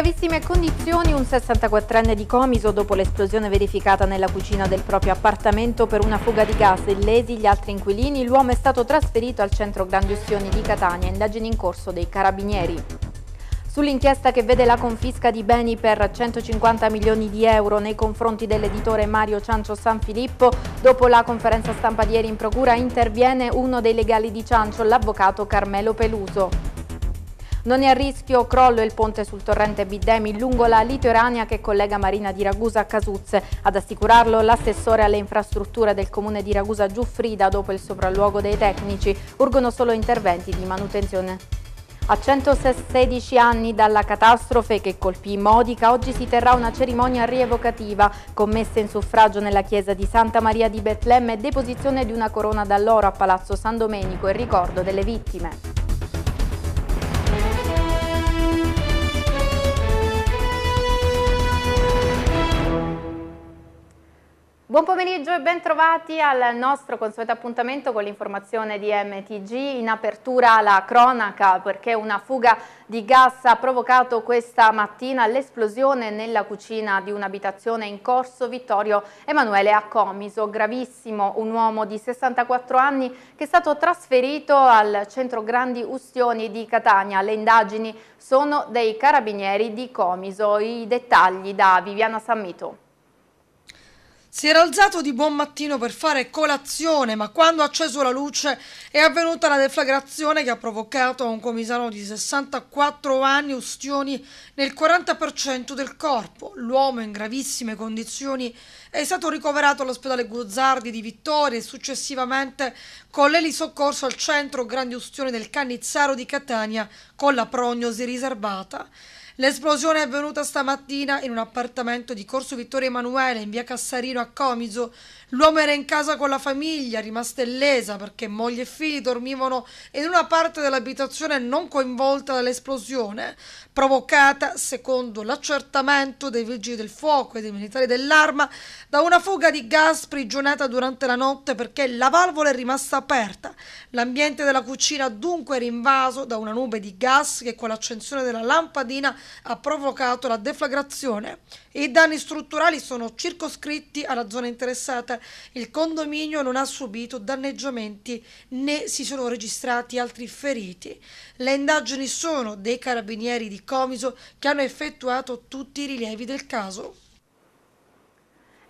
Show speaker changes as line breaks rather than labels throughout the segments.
Gravissime condizioni, un 64enne di Comiso dopo l'esplosione verificata nella cucina del proprio appartamento per una fuga di gas illesi gli altri inquilini, l'uomo è stato trasferito al centro Grandi ossioni di Catania, indagini in corso dei carabinieri. Sull'inchiesta che vede la confisca di beni per 150 milioni di euro nei confronti dell'editore Mario Ciancio Sanfilippo, dopo la conferenza stampa di ieri in procura interviene uno dei legali di Ciancio, l'avvocato Carmelo Peluso. Non è a rischio crollo il ponte sul torrente Bidemi lungo la litoranea che collega Marina di Ragusa a Casuzze. Ad assicurarlo l'assessore alle infrastrutture del comune di Ragusa Giuffrida dopo il sopralluogo dei tecnici urgono solo interventi di manutenzione. A 116 anni dalla catastrofe che colpì Modica, oggi si terrà una cerimonia rievocativa, commessa in suffragio nella chiesa di Santa Maria di Betlemme e deposizione di una corona d'alloro a Palazzo San Domenico in ricordo delle vittime. Buon pomeriggio e bentrovati al nostro consueto appuntamento con l'informazione di MTG. In apertura la cronaca perché una fuga di gas ha provocato questa mattina l'esplosione nella cucina di un'abitazione in corso Vittorio Emanuele a Comiso. Gravissimo un uomo di 64 anni che è stato trasferito al centro Grandi Ustioni di Catania. Le indagini sono dei carabinieri di Comiso. I dettagli da Viviana
Sammito. Si era alzato di buon mattino per fare colazione, ma quando ha acceso la luce è avvenuta la deflagrazione che ha provocato a un comisano di 64 anni ustioni nel 40% del corpo. L'uomo in gravissime condizioni è stato ricoverato all'ospedale Guzzardi di Vittoria e successivamente con l'elisoccorso al centro Grandi Ustioni del Cannizzaro di Catania con la prognosi riservata. L'esplosione è avvenuta stamattina in un appartamento di Corso Vittorio Emanuele in via Cassarino a Comiso. L'uomo era in casa con la famiglia, rimasta illesa perché moglie e figli dormivano in una parte dell'abitazione non coinvolta dall'esplosione, provocata, secondo l'accertamento dei vigili del fuoco e dei militari dell'arma, da una fuga di gas prigionata durante la notte perché la valvola è rimasta aperta. L'ambiente della cucina dunque era invaso da una nube di gas che con l'accensione della lampadina ha provocato la deflagrazione e i danni strutturali sono circoscritti alla zona interessata. Il condominio non ha subito danneggiamenti né si sono registrati altri feriti. Le indagini sono dei carabinieri di Comiso che hanno effettuato tutti i rilievi del caso.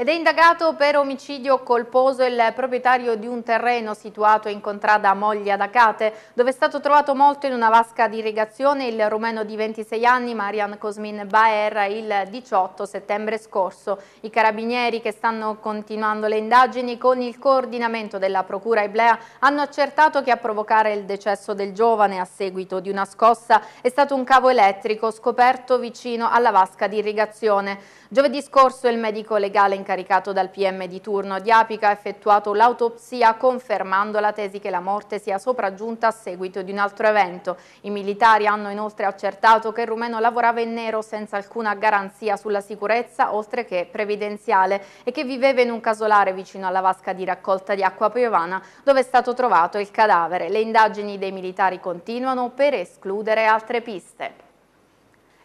Ed è indagato per omicidio colposo il proprietario di un terreno situato in contrada Moglia ad Acate, dove è stato trovato morto in una vasca di irrigazione il rumeno di 26 anni Marian Cosmin Baer il 18 settembre scorso. I carabinieri che stanno continuando le indagini con il coordinamento della procura Iblea hanno accertato che a provocare il decesso del giovane a seguito di una scossa è stato un cavo elettrico scoperto vicino alla vasca di irrigazione. Giovedì scorso il medico legale in incaricato dal PM di turno di Apica ha effettuato l'autopsia confermando la tesi che la morte sia sopraggiunta a seguito di un altro evento. I militari hanno inoltre accertato che il rumeno lavorava in nero senza alcuna garanzia sulla sicurezza oltre che previdenziale e che viveva in un casolare vicino alla vasca di raccolta di acqua piovana dove è stato trovato il cadavere. Le indagini dei militari continuano per escludere altre piste.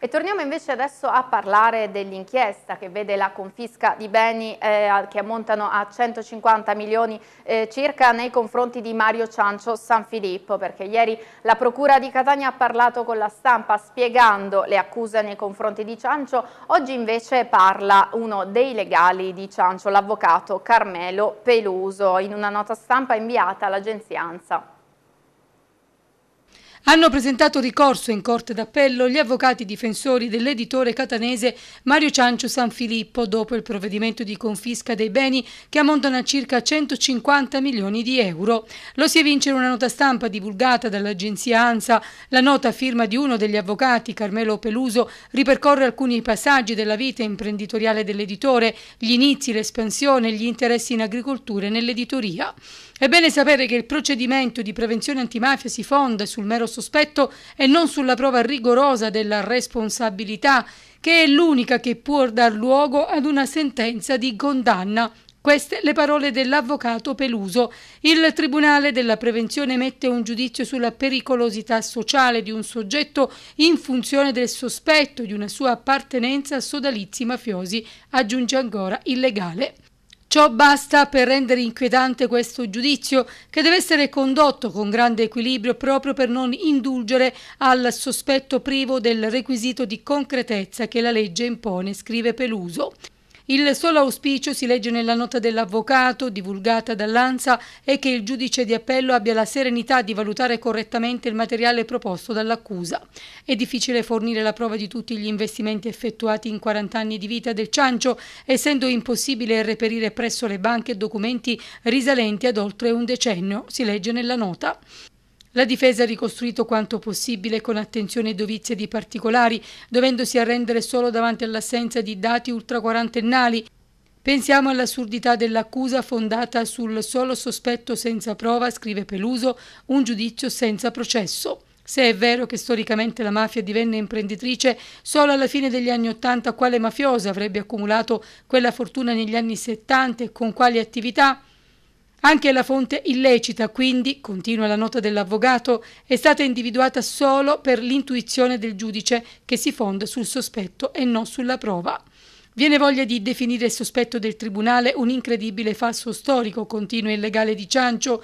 E torniamo invece adesso a parlare dell'inchiesta che vede la confisca di beni eh, che ammontano a 150 milioni eh, circa nei confronti di Mario Ciancio Sanfilippo perché ieri la Procura di Catania ha parlato con la stampa spiegando le accuse nei confronti di Ciancio, oggi invece parla uno dei legali di Ciancio, l'avvocato Carmelo Peluso, in una nota stampa inviata all'agenzia ANSA.
Hanno presentato ricorso in Corte d'Appello gli avvocati difensori dell'editore catanese Mario Ciancio Sanfilippo dopo il provvedimento di confisca dei beni che ammontano a circa 150 milioni di euro. Lo si evince in una nota stampa divulgata dall'agenzia ANSA. La nota firma di uno degli avvocati, Carmelo Peluso, ripercorre alcuni passaggi della vita imprenditoriale dell'editore, gli inizi, l'espansione, gli interessi in agricoltura e nell'editoria. È bene sapere che il procedimento di prevenzione antimafia si fonda sul mero sospetto e non sulla prova rigorosa della responsabilità, che è l'unica che può dar luogo ad una sentenza di condanna. Queste le parole dell'avvocato Peluso. Il Tribunale della Prevenzione emette un giudizio sulla pericolosità sociale di un soggetto in funzione del sospetto di una sua appartenenza a sodalizi mafiosi, aggiunge ancora illegale. Ciò basta per rendere inquietante questo giudizio che deve essere condotto con grande equilibrio proprio per non indulgere al sospetto privo del requisito di concretezza che la legge impone, scrive Peluso. Il solo auspicio, si legge nella nota dell'avvocato divulgata dall'ANSA, è che il giudice di appello abbia la serenità di valutare correttamente il materiale proposto dall'accusa. È difficile fornire la prova di tutti gli investimenti effettuati in 40 anni di vita del Ciancio, essendo impossibile reperire presso le banche documenti risalenti ad oltre un decennio, si legge nella nota. La difesa ha ricostruito quanto possibile con attenzione e dovizia di particolari, dovendosi arrendere solo davanti all'assenza di dati ultraquarantennali. Pensiamo all'assurdità dell'accusa fondata sul solo sospetto senza prova, scrive Peluso, un giudizio senza processo. Se è vero che storicamente la mafia divenne imprenditrice solo alla fine degli anni Ottanta, quale mafiosa avrebbe accumulato quella fortuna negli anni Settanta e con quali attività? Anche la fonte illecita, quindi, continua la nota dell'avvocato, è stata individuata solo per l'intuizione del giudice che si fonda sul sospetto e non sulla prova. Viene voglia di definire il sospetto del tribunale un incredibile falso storico, continua il legale di Ciancio,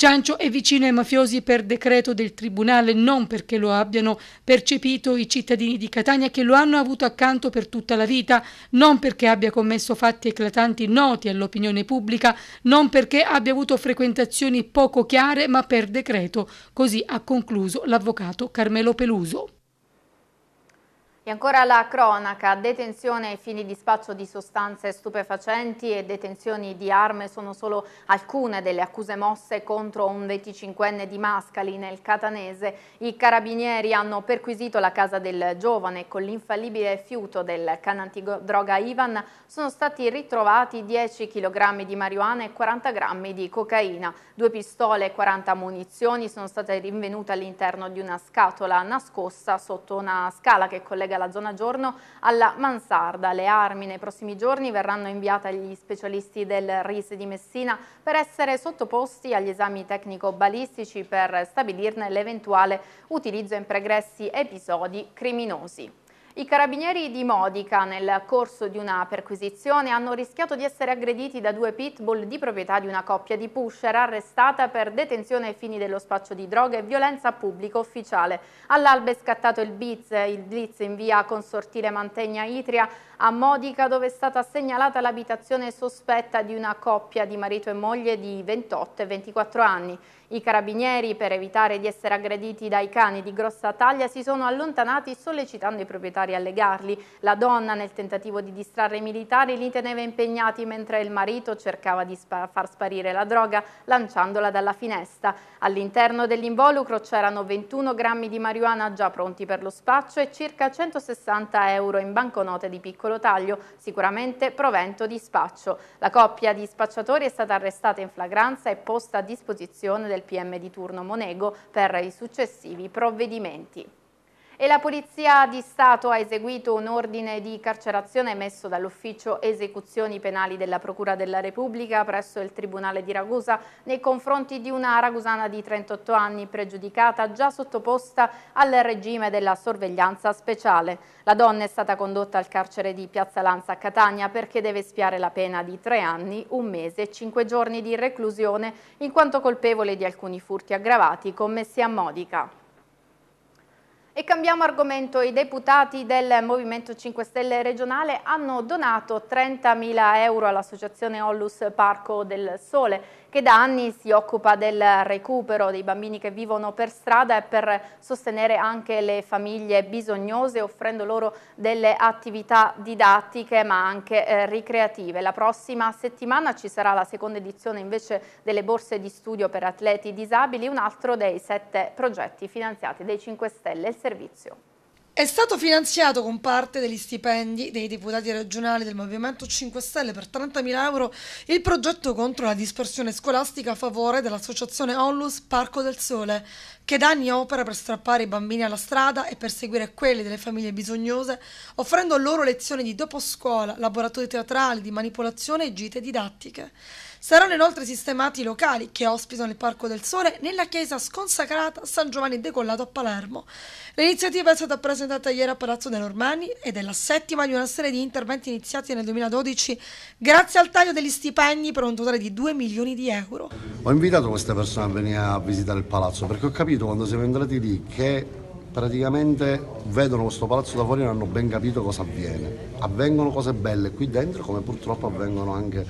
Ciancio è vicino ai mafiosi per decreto del Tribunale, non perché lo abbiano percepito i cittadini di Catania che lo hanno avuto accanto per tutta la vita, non perché abbia commesso fatti eclatanti noti all'opinione pubblica, non perché abbia avuto frequentazioni poco chiare, ma per decreto. Così ha concluso l'avvocato Carmelo Peluso
ancora la cronaca, detenzione ai fini di spaccio di sostanze stupefacenti e detenzioni di arme sono solo alcune delle accuse mosse contro un 25enne di Mascali nel Catanese. I carabinieri hanno perquisito la casa del giovane e con l'infallibile fiuto del can antidroga Ivan sono stati ritrovati 10 kg di marijuana e 40 g di cocaina. Due pistole e 40 munizioni sono state rinvenute all'interno di una scatola nascosta sotto una scala che collega dalla zona giorno alla mansarda. Le armi nei prossimi giorni verranno inviate agli specialisti del RIS di Messina per essere sottoposti agli esami tecnico-balistici per stabilirne l'eventuale utilizzo in pregressi episodi criminosi. I carabinieri di Modica, nel corso di una perquisizione, hanno rischiato di essere aggrediti da due pitbull di proprietà di una coppia di pusher arrestata per detenzione ai fini dello spaccio di droga e violenza pubblico ufficiale. All'alba è scattato il blitz, il blitz in via Consortile Mantegna Itria a Modica, dove è stata segnalata l'abitazione sospetta di una coppia di marito e moglie di 28 e 24 anni. I carabinieri, per evitare di essere aggrediti dai cani di grossa taglia, si sono allontanati sollecitando i proprietari a legarli. La donna, nel tentativo di distrarre i militari, li teneva impegnati mentre il marito cercava di spa far sparire la droga lanciandola dalla finestra. All'interno dell'involucro c'erano 21 grammi di marijuana già pronti per lo spaccio e circa 160 euro in banconote di piccolo taglio, sicuramente provento di spaccio. La coppia di spacciatori è stata arrestata in flagranza e posta a disposizione del del PM di turno Monego per i successivi provvedimenti e la Polizia di Stato ha eseguito un ordine di carcerazione emesso dall'Ufficio Esecuzioni Penali della Procura della Repubblica presso il Tribunale di Ragusa nei confronti di una ragusana di 38 anni pregiudicata già sottoposta al regime della sorveglianza speciale. La donna è stata condotta al carcere di Piazza Lanza a Catania perché deve spiare la pena di tre anni, un mese e cinque giorni di reclusione in quanto colpevole di alcuni furti aggravati commessi a Modica. E cambiamo argomento, i deputati del Movimento 5 Stelle regionale hanno donato 30.000 euro all'associazione Ollus Parco del Sole che da anni si occupa del recupero dei bambini che vivono per strada e per sostenere anche le famiglie bisognose offrendo loro delle attività didattiche ma anche eh, ricreative. La prossima settimana ci sarà la seconda edizione invece delle borse di studio per atleti disabili, un altro dei sette progetti finanziati dai 5 Stelle, il servizio.
È stato finanziato con parte degli stipendi dei deputati regionali del Movimento 5 Stelle per 30.000 euro il progetto contro la dispersione scolastica a favore dell'associazione Onlus Parco del Sole, che da anni opera per strappare i bambini alla strada e perseguire quelli delle famiglie bisognose, offrendo loro lezioni di doposcuola, laboratori teatrali, di manipolazione e gite didattiche. Saranno inoltre sistemati i locali che ospitano il Parco del Sole nella chiesa sconsacrata San Giovanni Decollato a Palermo. L'iniziativa è stata presentata ieri a Palazzo dei Normanni ed è la settima di una serie di interventi iniziati nel 2012 grazie al taglio degli stipendi per un totale di 2 milioni di euro.
Ho invitato queste persone a venire a visitare il palazzo perché ho capito quando siamo entrati lì che praticamente vedono questo palazzo da fuori e non hanno ben capito cosa avviene. Avvengono cose belle qui dentro come purtroppo avvengono anche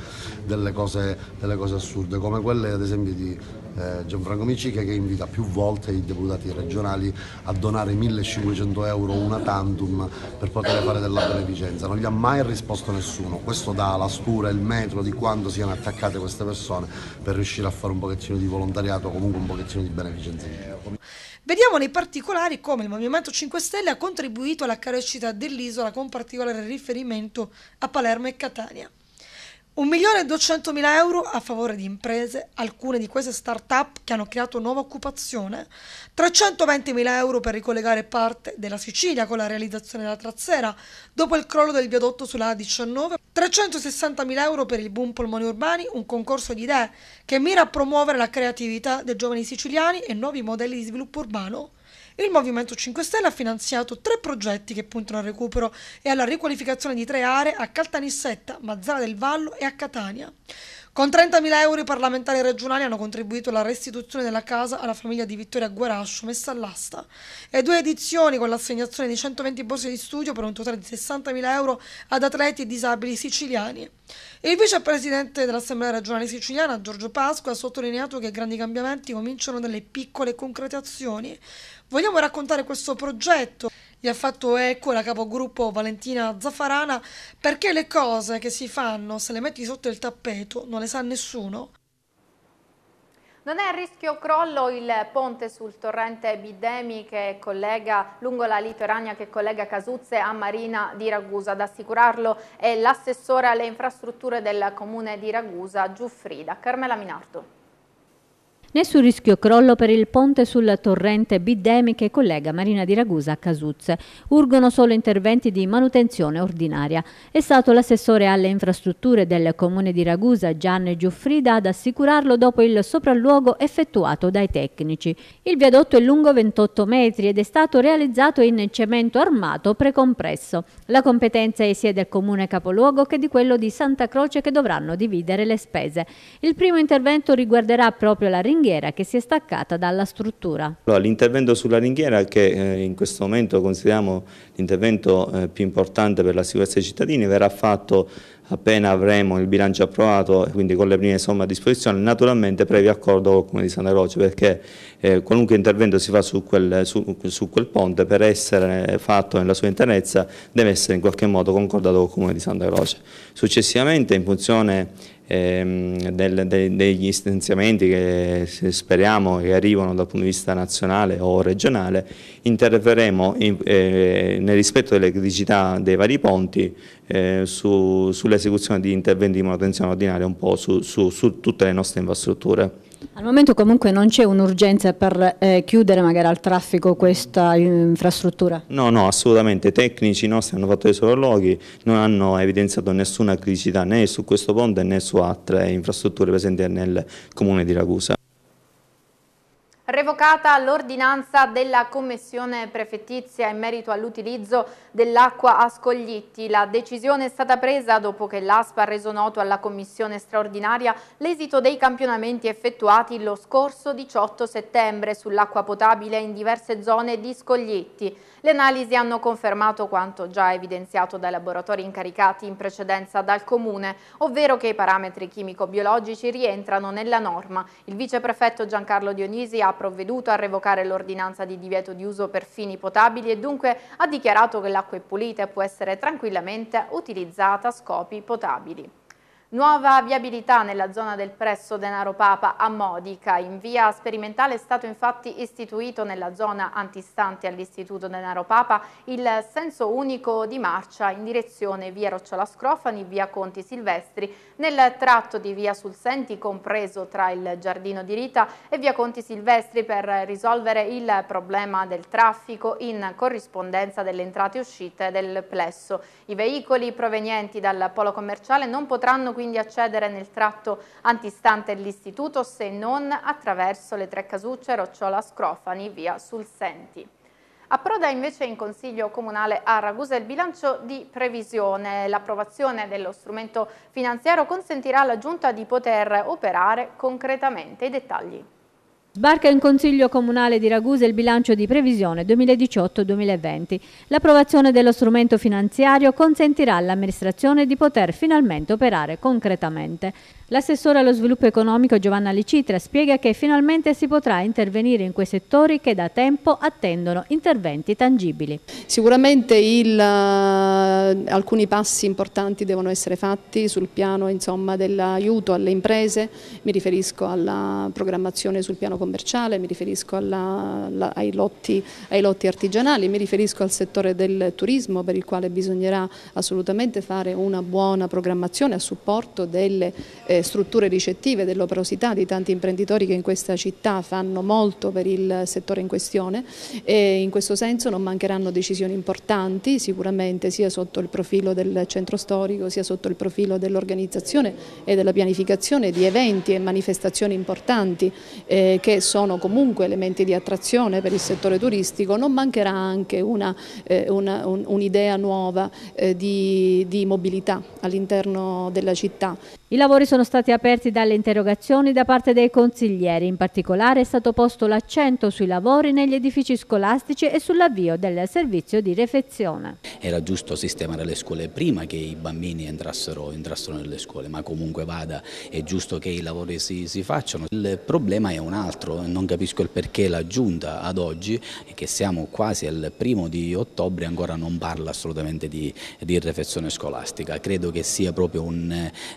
delle cose, delle cose assurde, come quelle ad esempio di eh, Gianfranco Micica che invita più volte i deputati regionali a donare 1500 euro una tantum per poter fare della beneficenza. Non gli ha mai risposto nessuno. Questo dà la scura, il metro di quanto siano attaccate queste persone per riuscire a fare un pochettino di volontariato o comunque un pochettino di beneficenza.
Vediamo nei particolari come il Movimento 5 Stelle ha contribuito alla crescita dell'isola con particolare riferimento a Palermo e Catania. 1.200.000 euro a favore di imprese, alcune di queste start-up che hanno creato nuova occupazione, 320.000 euro per ricollegare parte della Sicilia con la realizzazione della trazzera dopo il crollo del viadotto sulla A19, 360.000 euro per il boom polmoni urbani, un concorso di idee che mira a promuovere la creatività dei giovani siciliani e nuovi modelli di sviluppo urbano, il Movimento 5 Stelle ha finanziato tre progetti che puntano al recupero e alla riqualificazione di tre aree a Caltanissetta, Mazzara del Vallo e a Catania. Con 30.000 euro i parlamentari regionali hanno contribuito alla restituzione della casa alla famiglia di Vittoria Guarascio, messa all'asta, e due edizioni con l'assegnazione di 120 borse di studio per un totale di 60.000 euro ad atleti e disabili siciliani. Il vicepresidente dell'Assemblea regionale siciliana, Giorgio Pasqua, ha sottolineato che i grandi cambiamenti cominciano dalle piccole concrete azioni. Vogliamo raccontare questo progetto gli ha fatto ecco la capogruppo Valentina Zaffarana, perché le cose che si fanno se le metti sotto il tappeto non le sa nessuno. Non è
a rischio crollo il ponte sul torrente Bidemi che collega lungo la litoranea che collega Casuzze a Marina di Ragusa. Ad assicurarlo è l'assessore alle infrastrutture del comune di Ragusa, Giuffrida. Carmela Minardo.
Nessun rischio crollo per il ponte sul torrente Bidemi che collega Marina di Ragusa a Casuzze. Urgono solo interventi di manutenzione ordinaria. È stato l'assessore alle infrastrutture del comune di Ragusa Gianni Giuffrida ad assicurarlo dopo il sopralluogo effettuato dai tecnici. Il viadotto è lungo 28 metri ed è stato realizzato in cemento armato precompresso. La competenza è sia del comune capoluogo che di quello di Santa Croce che dovranno dividere le spese. Il primo intervento riguarderà proprio la ringraziamento ringhiera che si è staccata dalla struttura.
L'intervento sulla ringhiera che eh, in questo momento consideriamo l'intervento eh, più importante per la sicurezza dei cittadini verrà fatto appena avremo il bilancio approvato, quindi con le prime somme a disposizione, naturalmente previo accordo con il Comune di Santa Croce, perché eh, qualunque intervento si fa su quel, su, su quel, ponte, per essere fatto nella sua interezza, deve essere in qualche modo concordato con il Comune di Santa Croce. Successivamente, in funzione ehm, del, de, degli stanziamenti che speriamo che arrivano dal punto di vista nazionale o regionale, interverremo in, eh, nel rispetto delle criticità dei vari ponti eh, su, sull'esecuzione di interventi di manutenzione ordinaria un po' su, su, su tutte le nostre infrastrutture.
Al momento comunque non c'è un'urgenza per eh, chiudere magari al traffico questa eh, infrastruttura?
No, no, assolutamente. I tecnici nostri hanno fatto dei sopralluoghi, non hanno evidenziato nessuna criticità né su questo ponte né su altre infrastrutture presenti nel comune di Ragusa.
Revocata l'ordinanza della Commissione prefettizia in merito all'utilizzo dell'acqua a Scoglitti. La decisione è stata presa dopo che l'ASPA ha reso noto alla Commissione straordinaria l'esito dei campionamenti effettuati lo scorso 18 settembre sull'acqua potabile in diverse zone di Scoglitti. Le analisi hanno confermato quanto già evidenziato dai laboratori incaricati in precedenza dal Comune, ovvero che i parametri chimico-biologici rientrano nella norma. Il viceprefetto Giancarlo Dionisi ha provveduto a revocare l'ordinanza di divieto di uso per fini potabili e dunque ha dichiarato che l'acqua è pulita e può essere tranquillamente utilizzata a scopi potabili. Nuova viabilità nella zona del Presso Denaro Papa a Modica. In via sperimentale è stato infatti istituito nella zona antistante all'Istituto Denaro Papa il senso unico di marcia in direzione via Rocciola Scrofani, via Conti Silvestri, nel tratto di via Sulsenti compreso tra il Giardino di Rita e via Conti Silvestri per risolvere il problema del traffico in corrispondenza delle entrate e uscite del Plesso. I veicoli provenienti dal polo commerciale non potranno quindi accedere nel tratto antistante l'istituto se non attraverso le tre casucce Rocciola Scrofani via Sulsenti. Approda invece in Consiglio Comunale a Ragusa il bilancio di previsione. L'approvazione dello strumento finanziario consentirà alla Giunta di poter operare concretamente i dettagli.
Sbarca in Consiglio Comunale di Ragusa il bilancio di previsione 2018-2020. L'approvazione dello strumento finanziario consentirà all'amministrazione di poter finalmente operare concretamente. L'assessore allo sviluppo economico Giovanna Licitra spiega che finalmente si potrà intervenire in quei settori che da tempo attendono interventi tangibili.
Sicuramente il, eh, alcuni passi importanti devono essere fatti sul piano dell'aiuto alle imprese, mi riferisco alla programmazione sul
piano commerciale, mi riferisco alla, alla, ai, lotti, ai lotti artigianali, mi riferisco al settore del turismo per il quale bisognerà assolutamente fare una buona programmazione
a supporto delle eh, strutture ricettive dell'operosità di tanti imprenditori che in questa città fanno molto per il settore in questione e in questo senso non mancheranno decisioni importanti sicuramente sia sotto il profilo del centro storico sia sotto il profilo dell'organizzazione e della pianificazione di eventi e manifestazioni importanti eh, che sono comunque elementi di attrazione per il settore turistico, non mancherà anche eh, un'idea eh, un, un nuova eh, di, di mobilità all'interno
della città. I lavori sono stati aperti dalle interrogazioni da parte dei consiglieri, in particolare è stato posto l'accento sui lavori negli edifici scolastici e sull'avvio del servizio di refezione.
Era giusto sistemare le scuole prima che i bambini entrassero, entrassero nelle scuole, ma comunque vada, è giusto che i lavori si, si facciano. Il problema è un
altro, non capisco il perché la Giunta ad oggi, che siamo quasi al primo di ottobre, ancora non parla assolutamente di, di refezione scolastica. Credo che sia proprio un,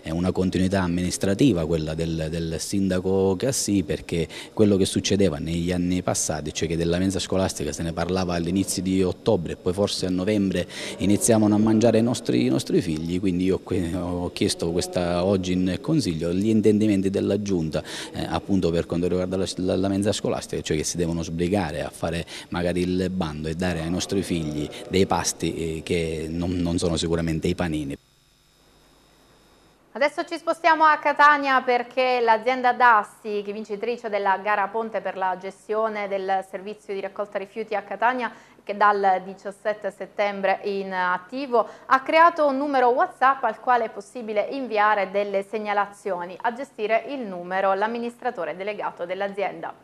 una condizione continuità amministrativa quella del, del sindaco Cassì perché quello che succedeva negli anni passati, cioè che della mensa scolastica se ne parlava all'inizio di ottobre e poi forse a novembre iniziavano a mangiare i nostri, i nostri figli, quindi io ho chiesto questa, oggi in consiglio gli intendimenti della giunta eh, appunto per quanto riguarda la, la, la mensa scolastica, cioè che si devono sbrigare a fare magari il bando e dare ai nostri figli dei pasti eh, che non, non sono sicuramente i panini. Adesso ci spostiamo a Catania perché l'azienda Dasti, vincitrice della gara Ponte per la gestione del servizio di raccolta rifiuti a Catania, che dal 17 settembre in attivo, ha creato un numero WhatsApp al quale è possibile inviare delle segnalazioni. A gestire il numero l'amministratore delegato dell'azienda.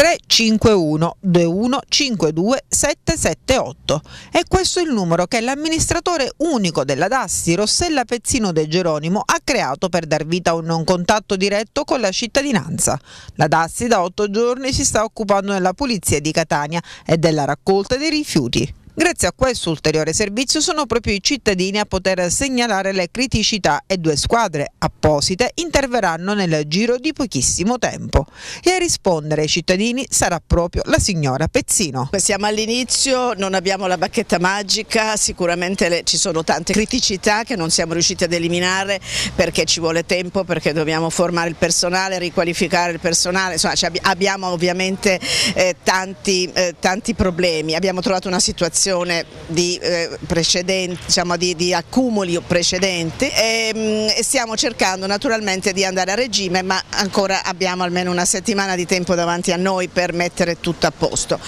351 2152 778 e questo è il numero che l'amministratore unico della Dassi Rossella Pezzino De Geronimo ha creato per dar vita a un contatto diretto con la cittadinanza. La Dassi da otto giorni si sta occupando della pulizia di Catania e della raccolta dei rifiuti. Grazie a questo ulteriore servizio sono proprio i cittadini a poter segnalare le criticità e due squadre apposite interverranno nel giro di pochissimo tempo. E a rispondere ai cittadini sarà proprio la signora Pezzino. Siamo
all'inizio, non abbiamo la bacchetta magica, sicuramente le, ci sono tante criticità che non siamo riusciti ad eliminare perché ci vuole tempo, perché dobbiamo formare il personale, riqualificare il personale, insomma abbiamo ovviamente eh, tanti, eh, tanti problemi, abbiamo trovato una situazione situazione di, eh, diciamo di, di accumuli precedenti e, ehm, e stiamo cercando naturalmente di andare a regime ma ancora abbiamo almeno una settimana di tempo davanti a noi per mettere tutto a posto.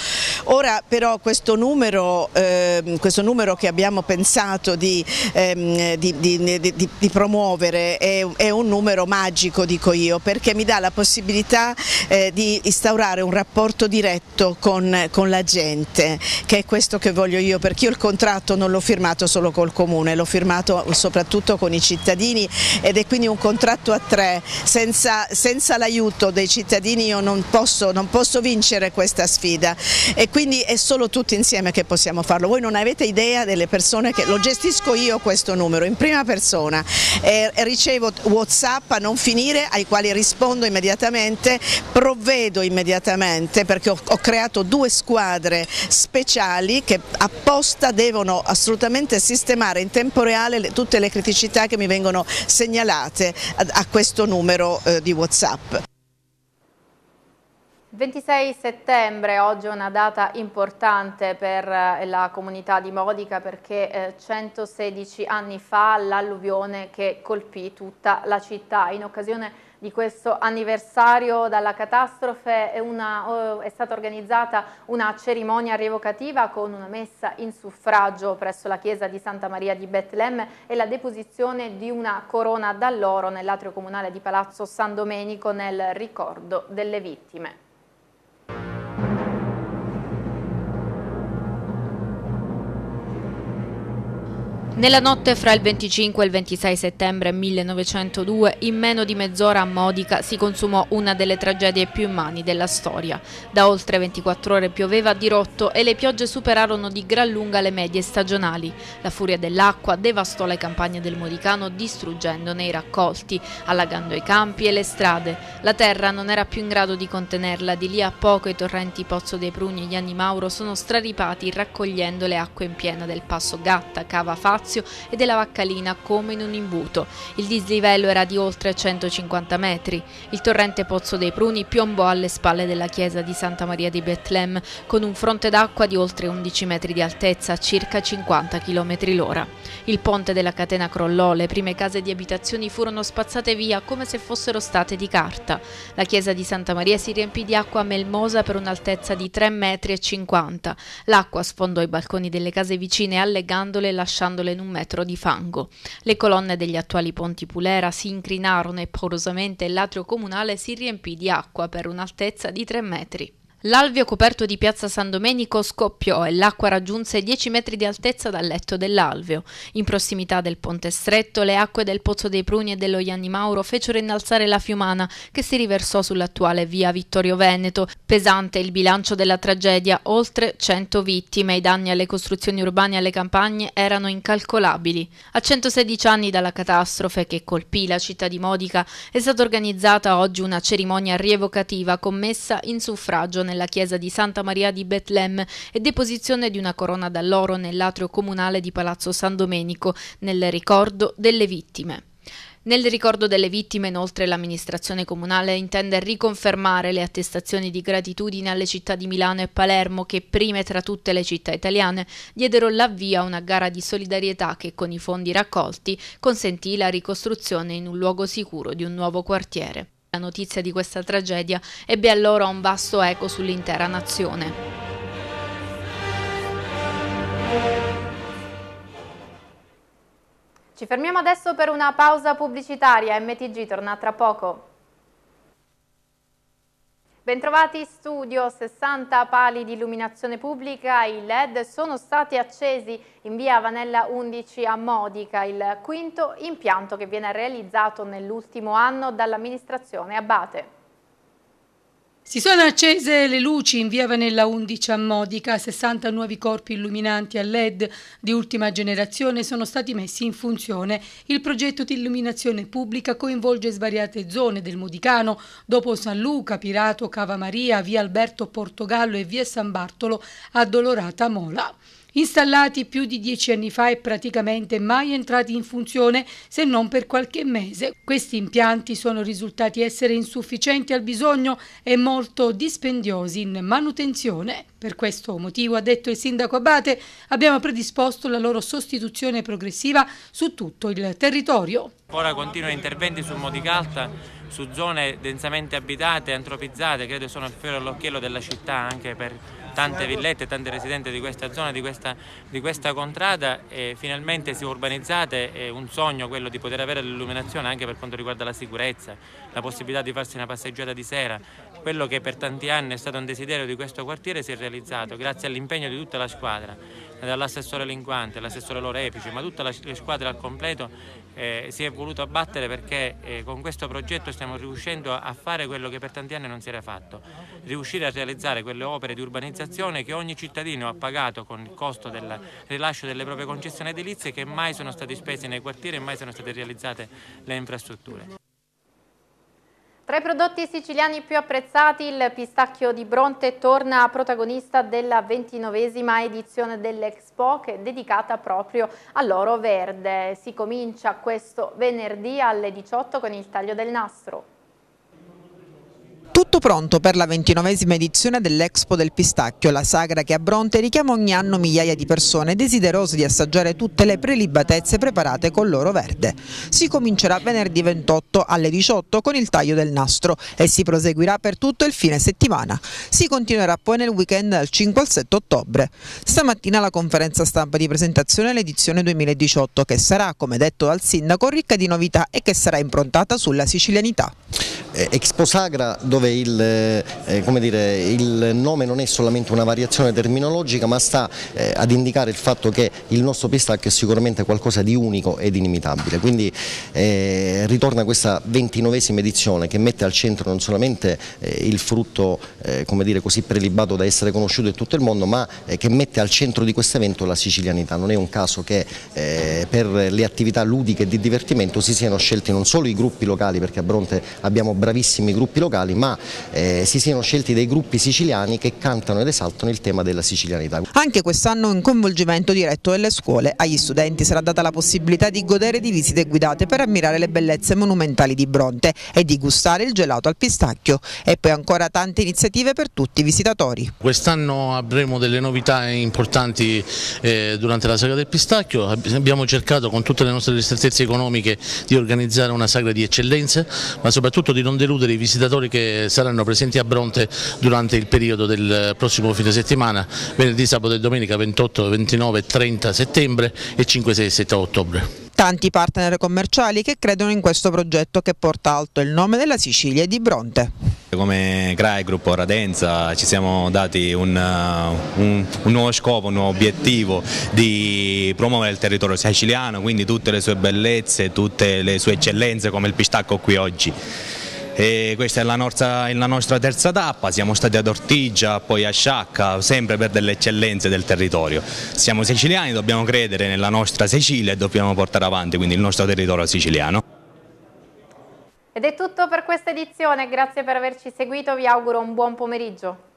Ora però questo numero, eh, questo numero che abbiamo pensato di, ehm, di, di, di promuovere è, è, un numero magico dico io perché mi dà la possibilità eh, di instaurare un rapporto diretto con, con la gente che è questo che voglio voglio io perché io il contratto non l'ho firmato solo col comune, l'ho firmato soprattutto con i cittadini ed è quindi un contratto a tre, senza, senza l'aiuto dei cittadini io non posso, non posso vincere questa sfida e quindi è solo tutti insieme che possiamo farlo, voi non avete idea delle persone che, lo gestisco io questo numero in prima persona e ricevo whatsapp a non finire ai quali rispondo immediatamente, provvedo immediatamente perché ho, ho creato due squadre speciali che apposta devono assolutamente sistemare in tempo reale tutte le criticità che mi vengono segnalate a, questo numero eh, di Whatsapp.
26 settembre, oggi è una data importante per eh, la comunità di Modica perché 116 eh, anni fa l'alluvione che colpì tutta la città in occasione di questo anniversario dalla catastrofe è, una, è stata organizzata una cerimonia rievocativa con una messa in suffragio presso la chiesa di Santa Maria di Betlemme e la deposizione di una corona d'alloro nell'atrio comunale di Palazzo San Domenico nel ricordo delle vittime. Nella notte fra il 25 e il 26 settembre 1902, in meno di mezz'ora a Modica si consumò una delle tragedie più immani della storia. Da oltre 24 ore pioveva a dirotto e le piogge superarono di gran lunga le medie stagionali. La furia dell'acqua devastò le campagne del Modicano distruggendone i raccolti, allagando i campi e le strade. La terra non era più in grado di contenerla, di lì a poco i torrenti Pozzo dei Prugni e Gianni Mauro sono straripati raccogliendo le acque in piena del Passo Gatta, Cava Fazzo Lazio e della Vaccalina come in un imbuto. Il dislivello era di oltre 150 metri. Il torrente Pozzo dei Pruni piombò alle spalle della chiesa di Santa Maria di Betlemme con un fronte d'acqua di oltre 11 metri di altezza, a circa 50 km l'ora. Il ponte della catena crollò, le prime case di abitazioni furono spazzate via come se fossero state di carta. La chiesa di Santa Maria si riempì di acqua melmosa per un'altezza di 3,50 m. L'acqua sfondò i balconi delle case vicine allegandole e lasciandole in un metro di fango. Le colonne degli attuali ponti Pulera si incrinarono e porosamente l'atrio comunale si riempì di acqua per un'altezza di 3 metri. L'alveo coperto di piazza San Domenico scoppiò e l'acqua raggiunse 10 metri di altezza dal letto dell'alveo. In prossimità del ponte stretto, le acque del Pozzo dei Pruni e dello Ianni Mauro fecero innalzare la fiumana che si riversò sull'attuale via Vittorio Veneto. Pesante il bilancio della tragedia, oltre 100 vittime. I danni alle costruzioni urbane e alle campagne erano incalcolabili. A 116 anni dalla catastrofe che colpì la città di Modica, è stata organizzata oggi una cerimonia rievocativa commessa in suffragio nel nella chiesa di Santa Maria di Betlemme e deposizione di una corona d'alloro nell'atrio comunale di Palazzo San Domenico nel ricordo delle vittime. Nel ricordo delle vittime, inoltre, l'amministrazione comunale intende riconfermare le attestazioni di gratitudine alle città di Milano e Palermo che, prime tra tutte le città italiane, diedero l'avvio a una gara di solidarietà che, con i fondi raccolti, consentì la ricostruzione in un luogo sicuro di un nuovo quartiere. La notizia di questa tragedia ebbe allora un vasto eco sull'intera nazione. Ci fermiamo adesso per una pausa pubblicitaria. MTG torna tra poco. Bentrovati in studio, 60 pali di illuminazione pubblica, i LED sono stati accesi in via Vanella 11 a Modica, il quinto impianto che viene realizzato nell'ultimo anno dall'amministrazione Abate.
Si sono accese le luci in via Vanella 11 a Modica, 60 nuovi corpi illuminanti a LED di ultima generazione sono stati messi in funzione. Il progetto di illuminazione pubblica coinvolge svariate zone del Modicano, dopo San Luca, Pirato, Cava Maria, via Alberto Portogallo e via San Bartolo addolorata Mola installati più di dieci anni fa e praticamente mai entrati in funzione se non per qualche mese. Questi impianti sono risultati essere insufficienti al bisogno e molto dispendiosi in manutenzione. Per questo motivo, ha detto il sindaco Abate, abbiamo predisposto la loro sostituzione progressiva su tutto il territorio.
Ora continuano interventi sul Modicalta, su zone densamente abitate, antropizzate, credo sono il fiore all'occhiello della città anche per tante villette, tante residenti di questa zona, di questa, di questa contrada e finalmente si urbanizzate, è un sogno quello di poter avere l'illuminazione anche per quanto riguarda la sicurezza, la possibilità di farsi una passeggiata di sera, quello che per tanti anni è stato un desiderio di questo quartiere si è realizzato grazie all'impegno di tutta la squadra, dall'assessore Linguante, all'assessore Lorepici, ma tutta la, squadra al completo eh, si è voluto abbattere perché eh, con questo progetto stiamo riuscendo a fare quello che per tanti anni non si era fatto, riuscire a realizzare quelle opere di urbanizzazione che ogni cittadino ha pagato con il costo del rilascio delle proprie concessioni edilizie che mai sono state spese nei quartieri e mai sono state realizzate le infrastrutture.
Tra i prodotti siciliani più apprezzati, il pistacchio di Bronte torna protagonista della ventinovesima edizione dell'Expo che è dedicata proprio all'oro verde. Si comincia questo venerdì alle 18 con il taglio del nastro.
Tutto pronto per la ventinovesima edizione dell'Expo del Pistacchio, la sagra che a Bronte richiama ogni anno migliaia di persone desiderose di assaggiare tutte le prelibatezze preparate con l'oro verde. Si comincerà venerdì 28 alle 18 con il taglio del nastro e si proseguirà per tutto il fine settimana. Si continuerà poi nel weekend dal 5 al 7 ottobre. Stamattina la conferenza stampa di presentazione dell'edizione 2018 che sarà, come detto dal sindaco, ricca di novità e che sarà improntata sulla sicilianità.
Eh, Expo Sagra dove dove il, eh, dire, il, nome non è solamente una variazione terminologica ma sta eh, ad indicare il fatto che il nostro pistacchio è sicuramente qualcosa di unico ed inimitabile, quindi eh, ritorna questa ventinovesima edizione che mette al centro non solamente eh, il frutto eh, dire, così prelibato da essere conosciuto in tutto il mondo ma eh, che mette al centro di questo evento la sicilianità, non è un caso che per le attività ludiche di divertimento si siano scelti non solo i gruppi locali perché a Bronte abbiamo bravissimi gruppi locali ma eh, si siano scelti dei gruppi siciliani che cantano ed esaltano il tema della sicilianità. Anche
quest'anno un coinvolgimento diretto delle scuole. Agli studenti sarà data la possibilità di godere di visite guidate per ammirare le bellezze monumentali di Bronte e di gustare il gelato al pistacchio e poi ancora tante iniziative per tutti i visitatori.
Quest'anno avremo delle novità
importanti eh, durante la sagra del pistacchio, abbiamo cercato con tutte le nostre ristrettezze economiche di organizzare una sagra di eccellenza ma soprattutto di non deludere i visitatori che saranno presenti a Bronte durante il periodo del prossimo fine settimana, venerdì, sabato e domenica 28, 29 e 30 settembre e 5, 6 e 7 ottobre.
Tanti partner commerciali che credono in questo progetto che porta alto il nome della Sicilia e di Bronte.
Come CRAE Gruppo Radenza ci siamo dati un, un, un, nuovo scopo, un nuovo obiettivo di promuovere il territorio siciliano, quindi tutte le sue bellezze, tutte le sue eccellenze come il pistacco qui oggi. E questa è la, nostra, è la nostra terza tappa, siamo stati ad Ortigia, poi a Sciacca, sempre per delle eccellenze del territorio. Siamo siciliani, dobbiamo credere nella nostra Sicilia e dobbiamo portare avanti quindi il nostro territorio siciliano.
Ed è tutto per questa edizione, grazie per averci seguito, vi auguro un buon pomeriggio.